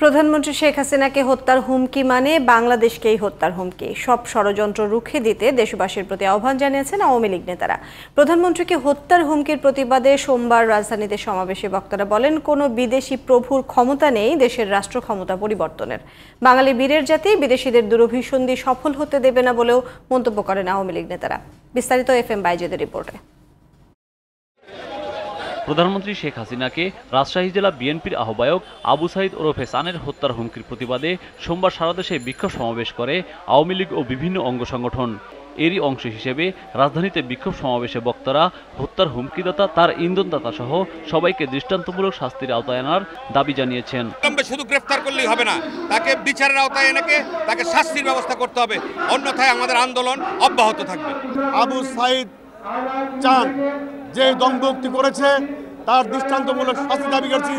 প্রধানমন্ত্রী শেখ হাসিনাকে হত্যার হুমকি মানে বাংলাদেশকেই হত্যার হুমকি সব ষড়যন্ত্র রুখে দিতে দেশবাসীর প্রতি আহ্বান জানিয়েছেন আওয়ামী লীগ নেতারা প্রধানমন্ত্রীকে হত্যার হুমকির প্রতিবাদে সোমবার রাজধানীতে সমাবেশে বক্তারা বলেন কোনো বিদেশি প্রভুর ক্ষমতা নেই দেশের রাষ্ট্র ক্ষমতা পরিবর্তনের বাঙালি বীরের জাতি বিদেশিদের দুরভিসন্ধি সফল হতে দেবে না বলেও মন্তব্য করেন আওয়ামী লীগ নেতারা বিস্তারিত এফ এম বাইজেদের রিপোর্টে প্রধানমন্ত্রী শেখ হাসিনাকে রাজশাহী জেলা বিএনপির আহ্বায়ক আবু সাইদ ওরফে সানের হত্যার হুমকির প্রতিবাদে সোমবার সারাদেশে বিক্ষোভ সমাবেশ করে আওয়ামী লীগ ও বিভিন্ন অঙ্গ সংগঠন এরই অংশ হিসেবে রাজধানীতে বিক্ষোভ সমাবেশে বক্তারা হত্যার হুমকিদাতা তার ইন্ধনদাতা সহ সবাইকে দৃষ্টান্তমূলক শাস্তির আওতায় আনার দাবি জানিয়েছেন শুধু গ্রেফতার করলেই হবে না তাকে বিচারের আওতায় এনেকে তাকে শাস্তির ব্যবস্থা করতে হবে অন্যথায় আমাদের আন্দোলন অব্যাহত থাকবে আবু সাইদ চান যে উক্তি করেছে তার দৃষ্টান্তমূলক শাস্তি দাবি করছি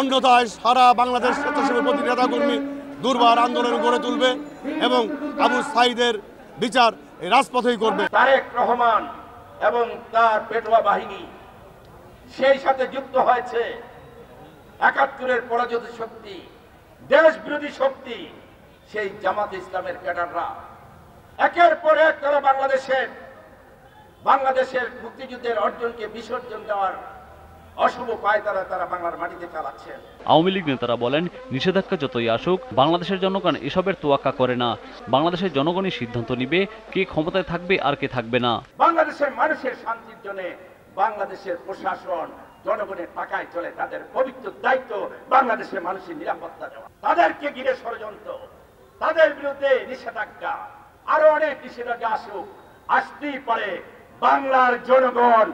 অন্যথায় সারা বাংলাদেশ স্বেচ্ছাসেবী প্রতি নেতাকর্মী দুর্বার আন্দোলন গড়ে তুলবে এবং আবু সাইদের বিচার রাজপথেই করবে তারেক রহমান এবং তার পেটোয়া বাহিনী সেই সাথে যুক্ত হয়েছে একাত্তরের পরাজিত শক্তি দেশ বিরোধী শক্তি সেই জামাত ইসলামের ক্যাডাররা একের পর এক তারা বাংলাদেশের বাংলাদেশের মুক্তিযুদ্ধের অর্জনকে বিসর্জন দেওয়ার অশুভ তারা বাংলার মাটিতে চালাচ্ছেন আওয়ামী লীগ নেতারা বলেন নিষেধাজ্ঞা যতই আসুক বাংলাদেশের জনগণ এসবের তোয়াক্কা করে না বাংলাদেশের জনগণই সিদ্ধান্ত নিবে কে ক্ষমতায় থাকবে আর কে থাকবে না বাংলাদেশের মানুষের শান্তির জন্য বাংলাদেশের প্রশাসন জনগণের টাকায় চলে তাদের পবিত্র দায়িত্ব বাংলাদেশের মানুষের নিরাপত্তা দেওয়া তাদেরকে ঘিরে ষড়যন্ত্র তাদের বিরুদ্ধে নিষেধাজ্ঞা আরো অনেক নিষেধাজ্ঞা আসুক আসতেই পারে বাংলার জনগণ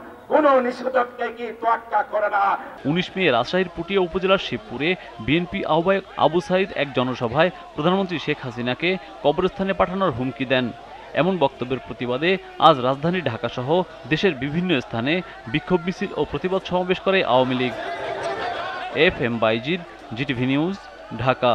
মে রাজশাহীর পুটিয়া উপজেলার শিবপুরে বিএনপি আবু এক জনসভায় প্রধানমন্ত্রী শেখ হাসিনাকে কবরস্থানে পাঠানোর হুমকি দেন এমন বক্তব্যের প্রতিবাদে আজ রাজধানী ঢাকাসহ দেশের বিভিন্ন স্থানে বিক্ষোভ মিছিল ও প্রতিবাদ সমাবেশ করে Awami League F M Baizid GTV news Dhaka